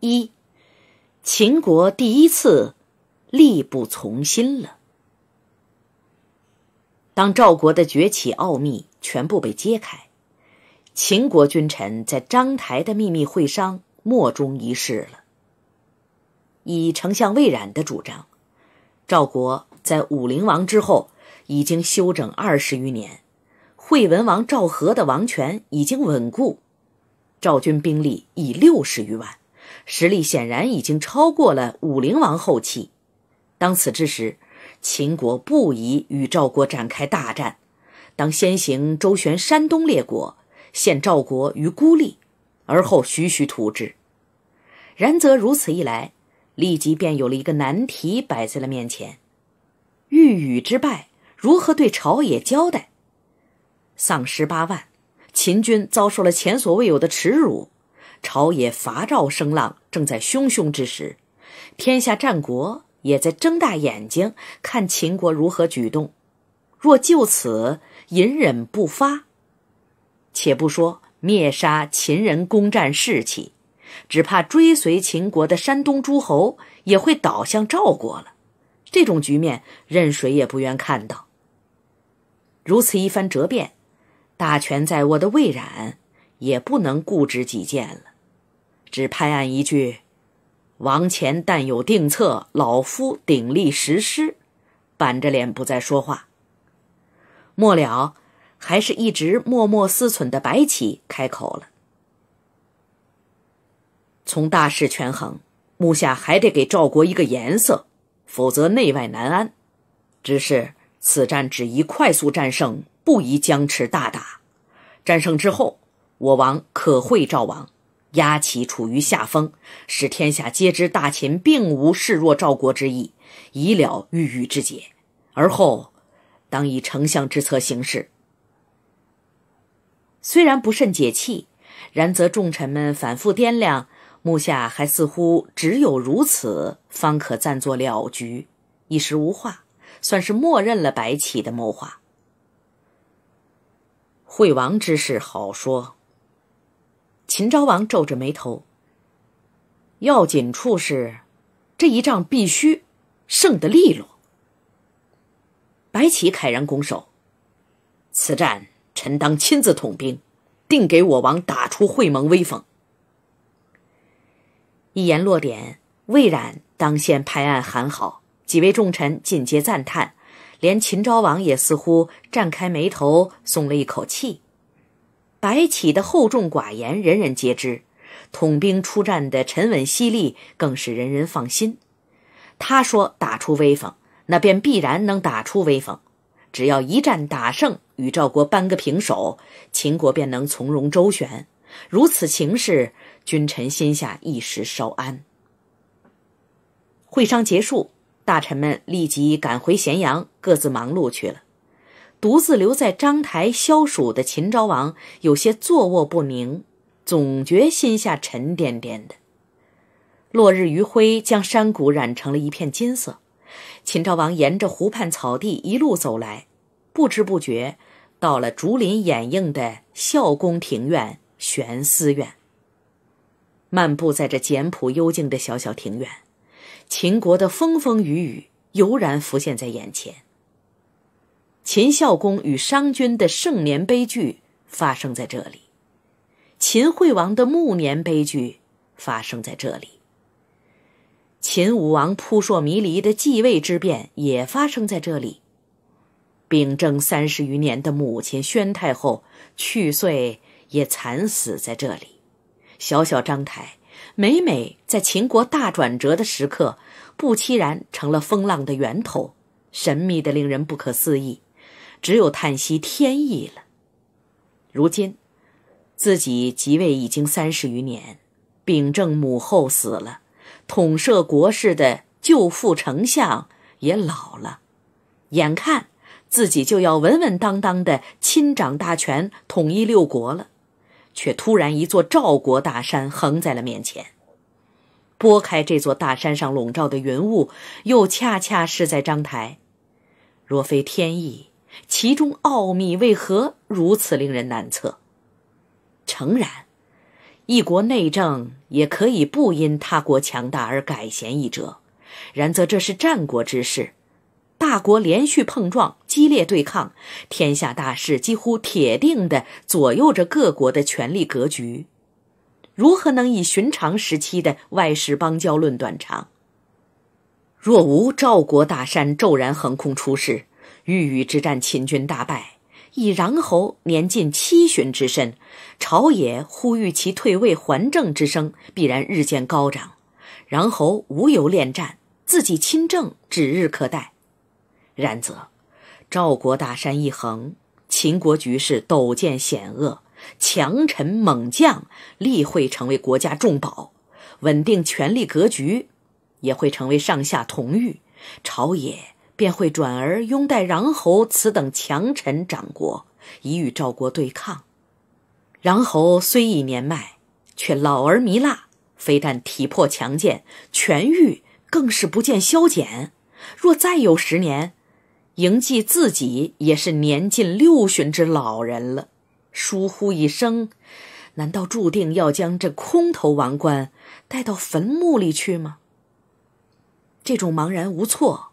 一，秦国第一次力不从心了。当赵国的崛起奥秘全部被揭开，秦国君臣在章台的秘密会商，莫衷一是了。以丞相魏冉的主张，赵国在武陵王之后已经休整二十余年，惠文王赵和的王权已经稳固，赵军兵力已六十余万。实力显然已经超过了武陵王后期。当此之时，秦国不宜与赵国展开大战，当先行周旋山东列国，陷赵国于孤立，而后徐徐图之。然则如此一来，立即便有了一个难题摆在了面前：玉宇之败，如何对朝野交代？丧失八万，秦军遭受了前所未有的耻辱。朝野伐赵声浪正在汹汹之时，天下战国也在睁大眼睛看秦国如何举动。若就此隐忍不发，且不说灭杀秦人、攻占士气，只怕追随秦国的山东诸侯也会倒向赵国了。这种局面，任谁也不愿看到。如此一番折辩，大权在握的魏冉也不能固执己见了。只拍案一句：“王前但有定策，老夫鼎力实施。”板着脸不再说话。末了，还是一直默默思忖的白起开口了：“从大事权衡，目下还得给赵国一个颜色，否则内外难安。只是此战只宜快速战胜，不宜僵持大打。战胜之后，我王可会赵王。”压齐处于下风，使天下皆知大秦并无示弱赵国之意，以了郁郁之解。而后，当以丞相之策行事。虽然不甚解气，然则众臣们反复掂量，目下还似乎只有如此，方可暂作了局。一时无话，算是默认了白起的谋划。惠王之事好说。秦昭王皱着眉头。要紧处是，这一仗必须胜得利落。白起慨然拱手：“此战，臣当亲自统兵，定给我王打出会盟威风。”一言落点，魏冉当先拍案喊好，几位重臣紧接赞叹，连秦昭王也似乎绽开眉头，松了一口气。白起的厚重寡言，人人皆知；统兵出战的沉稳犀利，更是人人放心。他说：“打出威风，那便必然能打出威风。只要一战打胜，与赵国扳个平手，秦国便能从容周旋。”如此情势，君臣心下一时稍安。会商结束，大臣们立即赶回咸阳，各自忙碌去了。独自留在章台消暑的秦昭王有些坐卧不宁，总觉心下沉甸甸的。落日余晖将山谷染成了一片金色，秦昭王沿着湖畔草地一路走来，不知不觉到了竹林掩映的孝宫庭院玄思院。漫步在这简朴幽静的小小庭院，秦国的风风雨雨油然浮现在眼前。秦孝公与商君的盛年悲剧发生在这里，秦惠王的暮年悲剧发生在这里，秦武王扑朔迷离的继位之变也发生在这里。秉政三十余年的母亲宣太后，去岁也惨死在这里。小小章台，每每在秦国大转折的时刻，不期然成了风浪的源头，神秘的令人不可思议。只有叹息天意了。如今自己即位已经三十余年，秉政母后死了，统摄国事的舅父丞相也老了，眼看自己就要稳稳当当的亲掌大权，统一六国了，却突然一座赵国大山横在了面前。拨开这座大山上笼罩的云雾，又恰恰是在章台。若非天意。其中奥秘为何如此令人难测？诚然，一国内政也可以不因他国强大而改弦易辙，然则这是战国之事，大国连续碰撞、激烈对抗，天下大势几乎铁定的左右着各国的权力格局，如何能以寻常时期的外事邦交论断长？若无赵国大山骤然横空出世。豫豫之战，秦军大败。以穰侯年近七旬之身，朝野呼吁其退位还政之声必然日渐高涨。穰侯无由恋战，自己亲政指日可待。然则，赵国大山一横，秦国局势陡见险恶。强臣猛将，立会成为国家重宝；稳定权力格局，也会成为上下同欲，朝野。便会转而拥戴穰侯此等强臣掌国，以与赵国对抗。穰侯虽已年迈，却老而弥辣，非但体魄强健，痊愈更是不见消减。若再有十年，嬴稷自己也是年近六旬之老人了。疏忽一生，难道注定要将这空头王冠带到坟墓里去吗？这种茫然无措。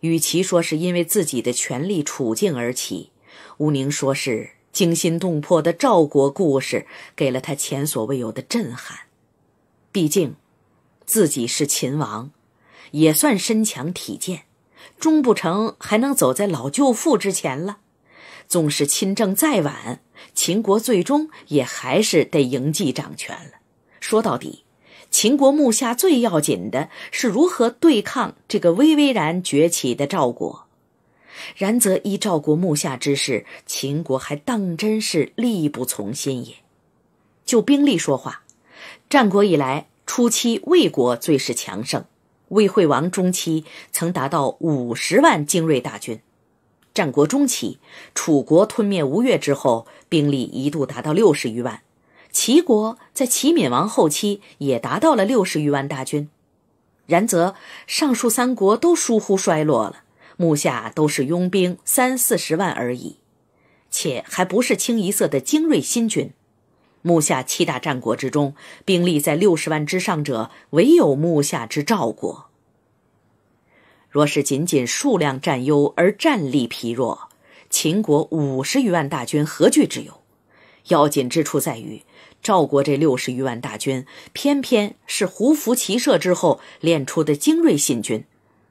与其说是因为自己的权力处境而起，吴宁说是惊心动魄的赵国故事给了他前所未有的震撼。毕竟，自己是秦王，也算身强体健，终不成还能走在老舅父之前了。纵使亲政再晚，秦国最终也还是得迎稷掌权了。说到底。秦国目下最要紧的是如何对抗这个巍巍然崛起的赵国，然则依赵国目下之势，秦国还当真是力不从心也。就兵力说话，战国以来初期魏国最是强盛，魏惠王中期曾达到五十万精锐大军；战国中期，楚国吞灭吴越之后，兵力一度达到六十余万。齐国在齐闵王后期也达到了六十余万大军，然则上述三国都疏忽衰落了，目下都是拥兵三四十万而已，且还不是清一色的精锐新军。目下七大战国之中，兵力在六十万之上者，唯有目下之赵国。若是仅仅数量占优而战力疲弱，秦国五十余万大军何惧之有？要紧之处在于。赵国这六十余万大军，偏偏是胡服骑射之后练出的精锐新军，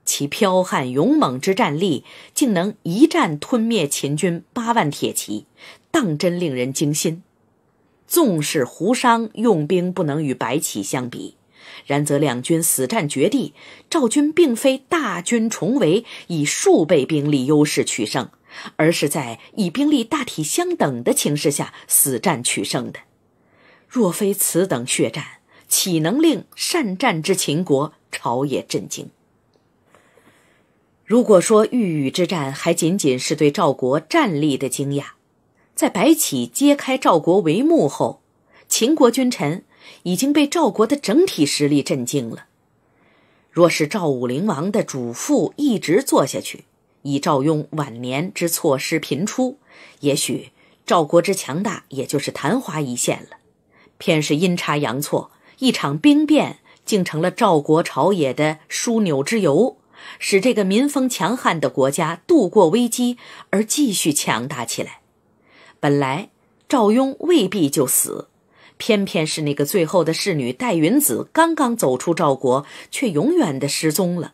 其剽悍勇猛之战力，竟能一战吞灭秦军八万铁骑，当真令人惊心。纵使胡商用兵不能与白起相比，然则两军死战绝地，赵军并非大军重围以数倍兵力优势取胜，而是在以兵力大体相等的情势下死战取胜的。若非此等血战，岂能令善战之秦国朝野震惊？如果说御宇之战还仅仅是对赵国战力的惊讶，在白起揭开赵国帷幕后，秦国君臣已经被赵国的整体实力震惊了。若是赵武灵王的嘱咐一直做下去，以赵雍晚年之错失频出，也许赵国之强大也就是昙花一现了。偏是阴差阳错，一场兵变竟成了赵国朝野的枢纽之由，使这个民风强悍的国家度过危机而继续强大起来。本来赵雍未必就死，偏偏是那个最后的侍女戴云子刚刚走出赵国，却永远的失踪了。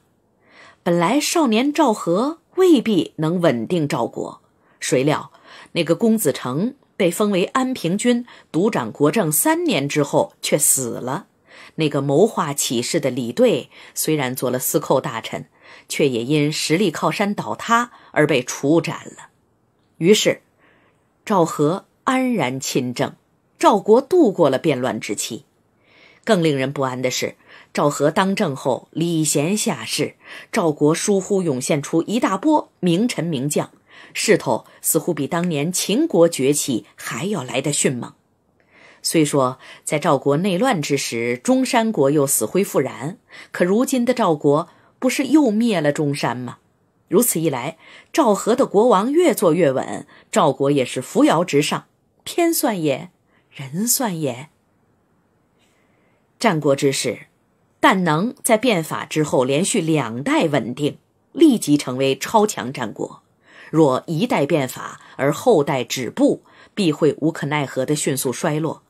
本来少年赵和未必能稳定赵国，谁料那个公子成。被封为安平君，独掌国政三年之后却死了。那个谋划起事的李队，虽然做了司寇大臣，却也因实力靠山倒塌而被处斩了。于是，赵和安然亲政，赵国度过了变乱之期。更令人不安的是，赵和当政后礼贤下士，赵国疏忽涌现出一大波名臣名将。势头似乎比当年秦国崛起还要来得迅猛。虽说在赵国内乱之时，中山国又死灰复燃，可如今的赵国不是又灭了中山吗？如此一来，赵和的国王越做越稳，赵国也是扶摇直上。天算也，人算也。战国之事，但能在变法之后连续两代稳定，立即成为超强战国。若一代变法，而后代止步，必会无可奈何地迅速衰落。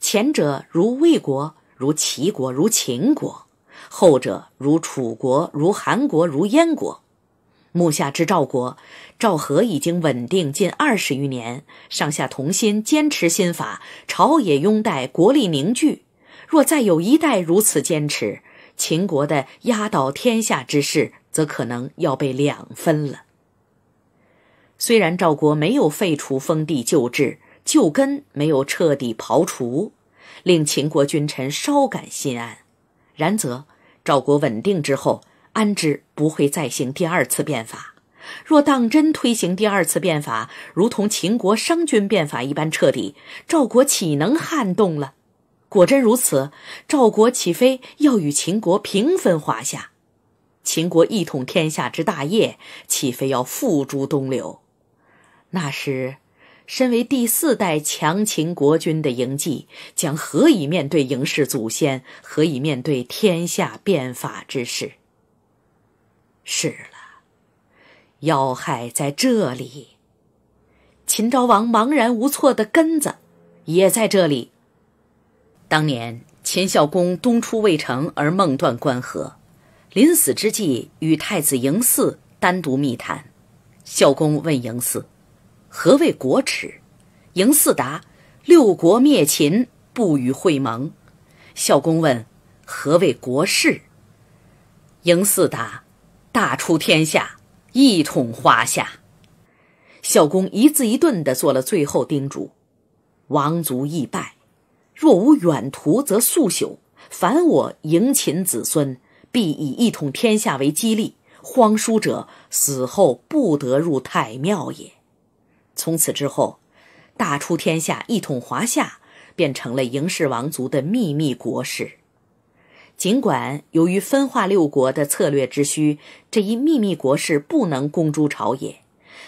前者如魏国，如齐国，如秦国；后者如楚国，如韩国，如燕国。目下之赵国，赵合已经稳定近二十余年，上下同心，坚持新法，朝野拥戴，国力凝聚。若再有一代如此坚持，秦国的压倒天下之势，则可能要被两分了。虽然赵国没有废除封地旧制，旧根没有彻底刨除，令秦国君臣稍感心安。然则赵国稳定之后，安之不会再行第二次变法？若当真推行第二次变法，如同秦国商君变法一般彻底，赵国岂能撼动了？果真如此，赵国岂非要与秦国平分华夏？秦国一统天下之大业，岂非要付诸东流？那时，身为第四代强秦国君的嬴稷，将何以面对嬴氏祖先？何以面对天下变法之事？是了，要害在这里。秦昭王茫然无措的根子，也在这里。当年秦孝公东出渭城而梦断关河，临死之际与太子嬴驷单独密谈，孝公问嬴驷。何谓国耻？嬴四答：六国灭秦，不与会盟。孝公问：何谓国事？嬴四答：大出天下，一统华夏。孝公一字一顿地做了最后叮嘱：王族易败，若无远图，则速朽。凡我嬴秦子孙，必以一统天下为激励。荒疏者，死后不得入太庙也。从此之后，大出天下、一统华夏，便成了嬴氏王族的秘密国事。尽管由于分化六国的策略之需，这一秘密国事不能公诸朝野，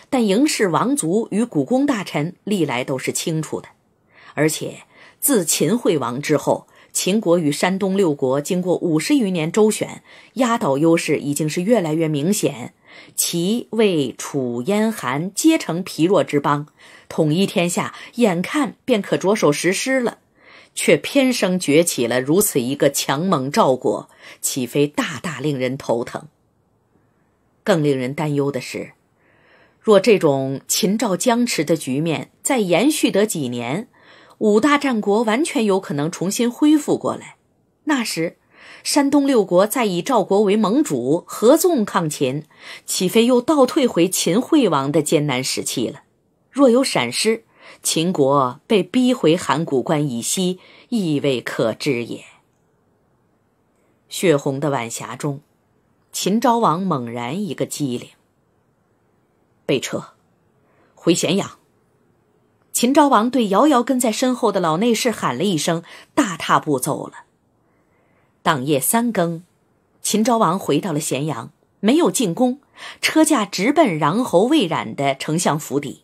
但嬴氏王族与古宫大臣历来都是清楚的。而且自秦惠王之后。秦国与山东六国经过五十余年周旋，压倒优势已经是越来越明显。齐、魏、楚、燕、韩皆成疲弱之邦，统一天下眼看便可着手实施了，却偏生崛起了如此一个强猛赵国，岂非大大令人头疼？更令人担忧的是，若这种秦赵僵持的局面再延续得几年，五大战国完全有可能重新恢复过来，那时，山东六国再以赵国为盟主合纵抗秦，岂非又倒退回秦惠王的艰难时期了？若有闪失，秦国被逼回函谷关以西，亦未可知也。血红的晚霞中，秦昭王猛然一个激灵，备撤，回咸阳。秦昭王对遥遥跟在身后的老内侍喊了一声，大踏步走了。当夜三更，秦昭王回到了咸阳，没有进宫，车驾直奔穰侯魏冉的丞相府邸。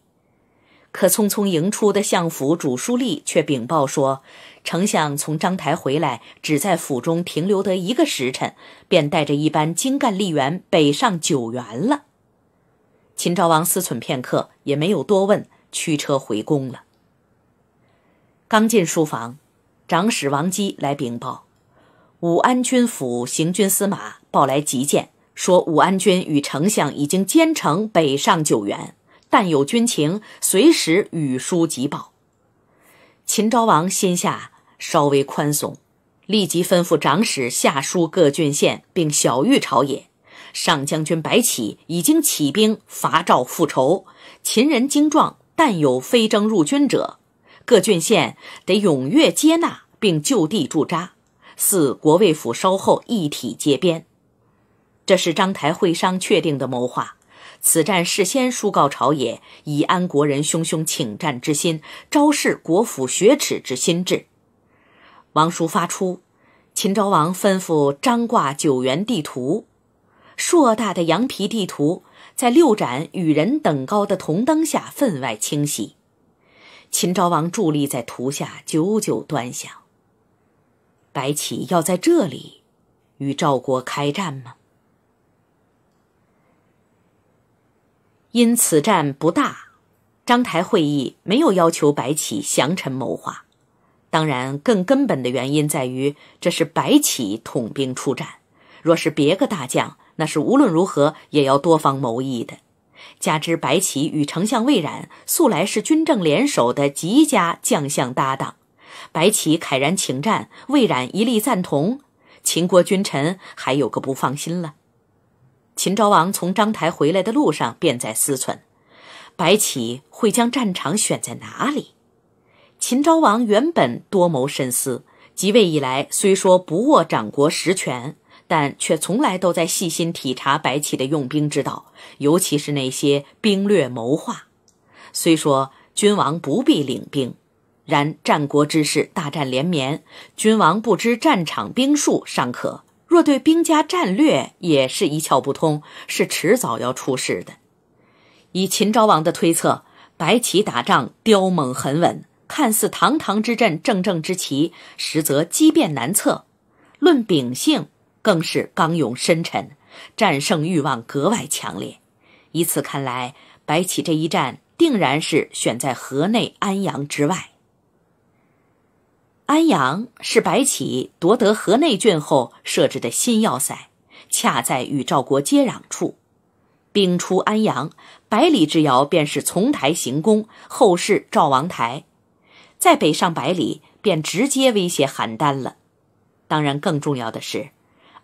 可匆匆迎出的相府主书吏却禀报说，丞相从章台回来，只在府中停留得一个时辰，便带着一班精干吏员北上九原了。秦昭王思忖片刻，也没有多问。驱车回宫了。刚进书房，长史王基来禀报，武安军府行军司马报来急件，说武安军与丞相已经兼程北上九原，但有军情，随时与书急报。秦昭王心下稍微宽松，立即吩咐长史下书各郡县，并晓谕朝野：上将军白起已经起兵伐赵复仇，秦人精壮。但有非征入军者，各郡县得踊跃接纳，并就地驻扎，四国卫府稍后一体接边。这是章台会商确定的谋划。此战事先书告朝野，以安国人汹汹请战之心，昭示国府雪耻之心志。王书发出，秦昭王吩咐张挂九原地图，硕大的羊皮地图。在六盏与人等高的铜灯下，分外清晰。秦昭王伫立在图下，久久端详。白起要在这里与赵国开战吗？因此战不大，章台会议没有要求白起降臣谋划。当然，更根本的原因在于，这是白起统兵出战。若是别个大将。那是无论如何也要多方谋议的，加之白起与丞相魏冉素来是军政联手的极佳将相搭档，白起慨然请战，魏冉一力赞同，秦国君臣还有个不放心了。秦昭王从章台回来的路上便在思忖，白起会将战场选在哪里？秦昭王原本多谋深思，即位以来虽说不握掌国实权。但却从来都在细心体察白起的用兵之道，尤其是那些兵略谋划。虽说君王不必领兵，然战国之事大战连绵，君王不知战场兵术尚可，若对兵家战略也是一窍不通，是迟早要出事的。以秦昭王的推测，白起打仗刁猛狠稳，看似堂堂之阵、正正之旗，实则机变难测。论秉性。更是刚勇深沉，战胜欲望格外强烈。以此看来，白起这一战定然是选在河内安阳之外。安阳是白起夺得河内郡后设置的新要塞，恰在与赵国接壤处。兵出安阳百里之遥，便是丛台行宫，后世赵王台。再北上百里，便直接威胁邯郸了。当然，更重要的是。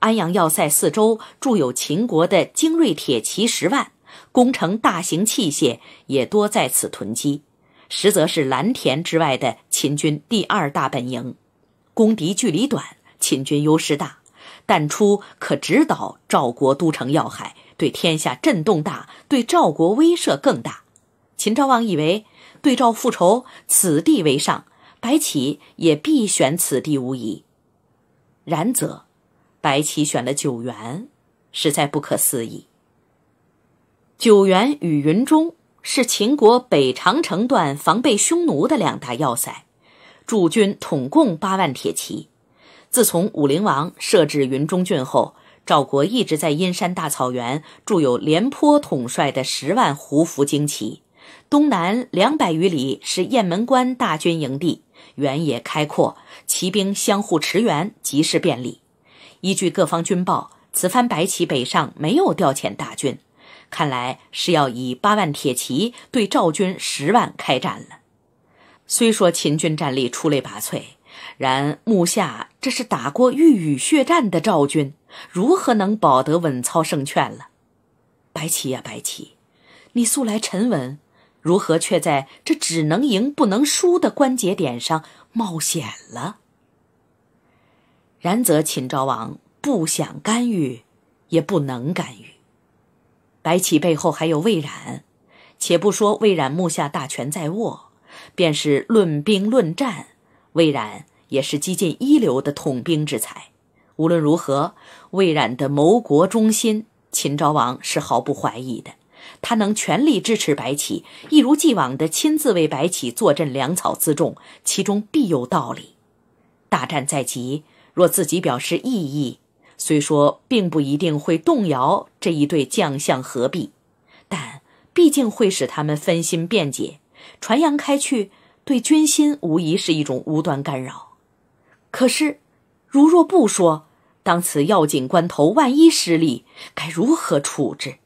安阳要塞四周驻有秦国的精锐铁骑十万，攻城大型器械也多在此囤积，实则是蓝田之外的秦军第二大本营。攻敌距离短，秦军优势大，但出可直捣赵国都城要害，对天下震动大，对赵国威慑更大。秦昭王以为，对赵复仇，此地为上，白起也必选此地无疑。然则。白起选了九原，实在不可思议。九原与云中是秦国北长城段防备匈奴的两大要塞，驻军统共八万铁骑。自从武灵王设置云中郡后，赵国一直在阴山大草原驻有廉颇统帅的十万胡服精骑。东南两百余里是雁门关大军营地，原野开阔，骑兵相互驰援极是便利。依据各方军报，此番白起北上没有调遣大军，看来是要以八万铁骑对赵军十万开战了。虽说秦军战力出类拔萃，然目下这是打过浴血战的赵军，如何能保得稳操胜券了？白起呀，白起，你素来沉稳，如何却在这只能赢不能输的关节点上冒险了？然则秦昭王不想干预，也不能干预。白起背后还有魏冉，且不说魏冉目下大权在握，便是论兵论战，魏冉也是几近一流的统兵之才。无论如何，魏冉的谋国忠心，秦昭王是毫不怀疑的。他能全力支持白起，一如既往的亲自为白起坐镇粮草辎重，其中必有道理。大战在即。若自己表示异议，虽说并不一定会动摇这一对将相合璧，但毕竟会使他们分心辩解，传扬开去，对军心无疑是一种无端干扰。可是，如若不说，当此要紧关头，万一失利，该如何处置？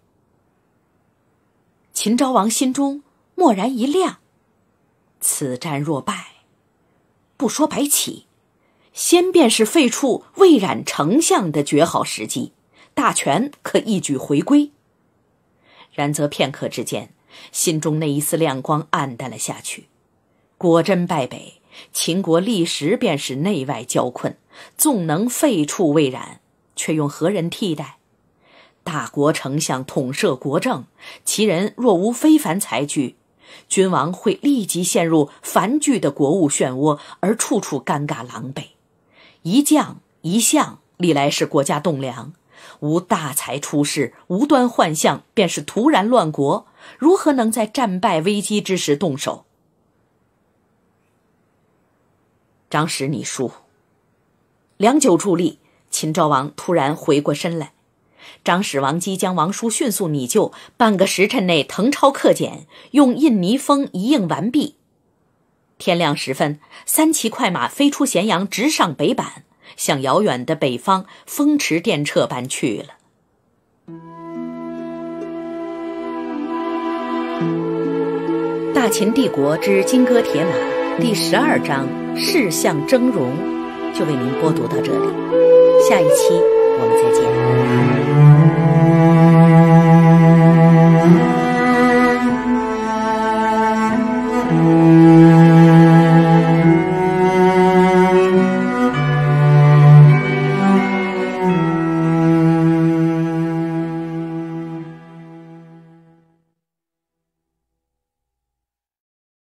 秦昭王心中蓦然一亮，此战若败，不说白起。先便是废黜魏冉丞相的绝好时机，大权可一举回归。然则片刻之间，心中那一丝亮光暗淡了下去。果真败北，秦国立时便是内外交困。纵能废黜魏冉，却用何人替代？大国丞相统摄国政，其人若无非凡才具，君王会立即陷入繁巨的国务漩涡，而处处尴尬狼狈。一将一相历来是国家栋梁，无大才出世，无端换相便是突然乱国。如何能在战败危机之时动手？长史，你书良久伫立，秦昭王突然回过身来，长史王姬将王叔迅速拟就，半个时辰内誊抄刻简，用印泥封一印完毕。天亮时分，三骑快马飞出咸阳，直上北板，向遥远的北方风驰电掣般去了。《大秦帝国之金戈铁马》第十二章“世相峥嵘”，就为您播读到这里，下一期我们再见。